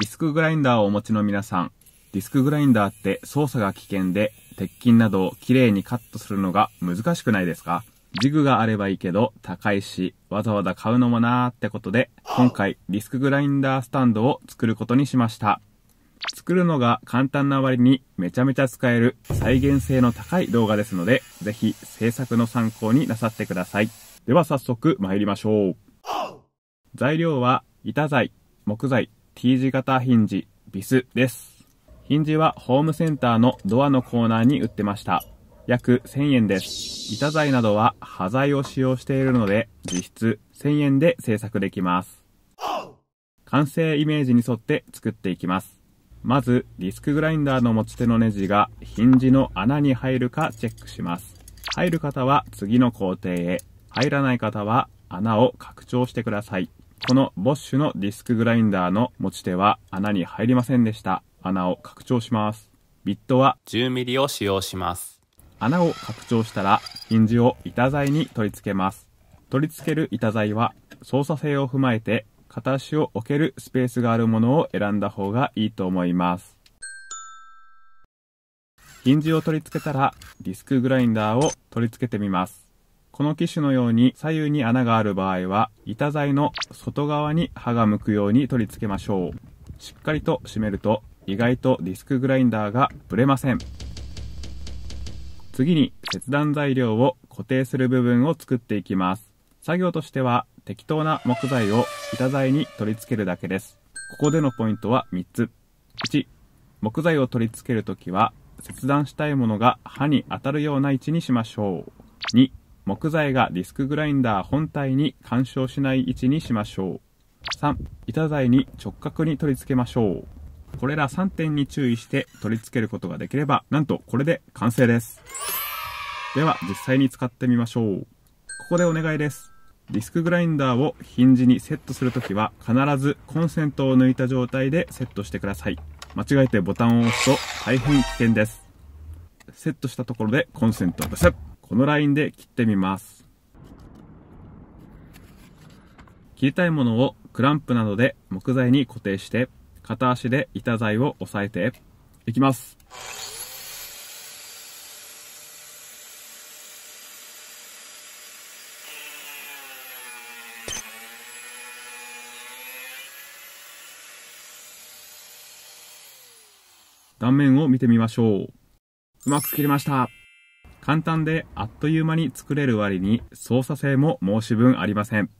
ディスクグラインダーをお持ちの皆さん、ディスクグラインダーって操作が危険で、鉄筋などをきれいにカットするのが難しくないですかジグがあればいいけど、高いし、わざわざ買うのもなーってことで、今回ディスクグラインダースタンドを作ることにしました。作るのが簡単な割にめちゃめちゃ使える再現性の高い動画ですので、ぜひ制作の参考になさってください。では早速参りましょう。材料は板材、木材、T 字型ヒンジ、ビスです。ヒンジはホームセンターのドアのコーナーに売ってました。約1000円です。板材などは端材を使用しているので、実質1000円で製作できます。完成イメージに沿って作っていきます。まず、ディスクグラインダーの持ち手のネジがヒンジの穴に入るかチェックします。入る方は次の工程へ、入らない方は穴を拡張してください。このボッシュのディスクグラインダーの持ち手は穴に入りませんでした。穴を拡張します。ビットは1 0ミリを使用します。穴を拡張したら、ヒンジを板材に取り付けます。取り付ける板材は操作性を踏まえて片足を置けるスペースがあるものを選んだ方がいいと思います。ヒンジを取り付けたらディスクグラインダーを取り付けてみます。この機種のように左右に穴がある場合は、板材の外側に刃が向くように取り付けましょう。しっかりと締めると、意外とディスクグラインダーがブレません。次に切断材料を固定する部分を作っていきます。作業としては適当な木材を板材に取り付けるだけです。ここでのポイントは3つ。1、木材を取り付けるときは切断したいものが刃に当たるような位置にしましょう。2、木材がディスクグラインダー本体に干渉しない位置にしましょう3板材に直角に取り付けましょうこれら3点に注意して取り付けることができればなんとこれで完成ですでは実際に使ってみましょうここでお願いですディスクグラインダーをヒンジにセットするときは必ずコンセントを抜いた状態でセットしてください間違えてボタンを押すと大変危険ですセットしたところでコンセントを出せこのラインで切ってみます。切りたいものをクランプなどで木材に固定して、片足で板材を押さえて、いきます。断面を見てみましょう。うまく切れました。簡単であっという間に作れる割に操作性も申し分ありません。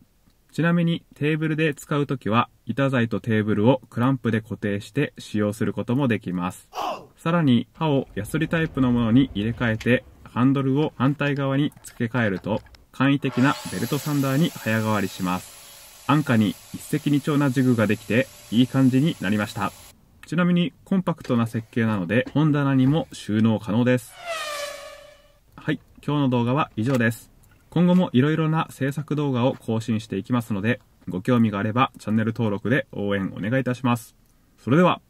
ちなみにテーブルで使うときは板材とテーブルをクランプで固定して使用することもできます。さらに刃をヤスリタイプのものに入れ替えてハンドルを反対側に付け替えると簡易的なベルトサンダーに早変わりします。安価に一石二鳥なジグができていい感じになりました。ちなみにコンパクトな設計なので本棚にも収納可能です。はい、今日の動画は以上です。今後もいろいろな制作動画を更新していきますので、ご興味があればチャンネル登録で応援お願いいたします。それでは。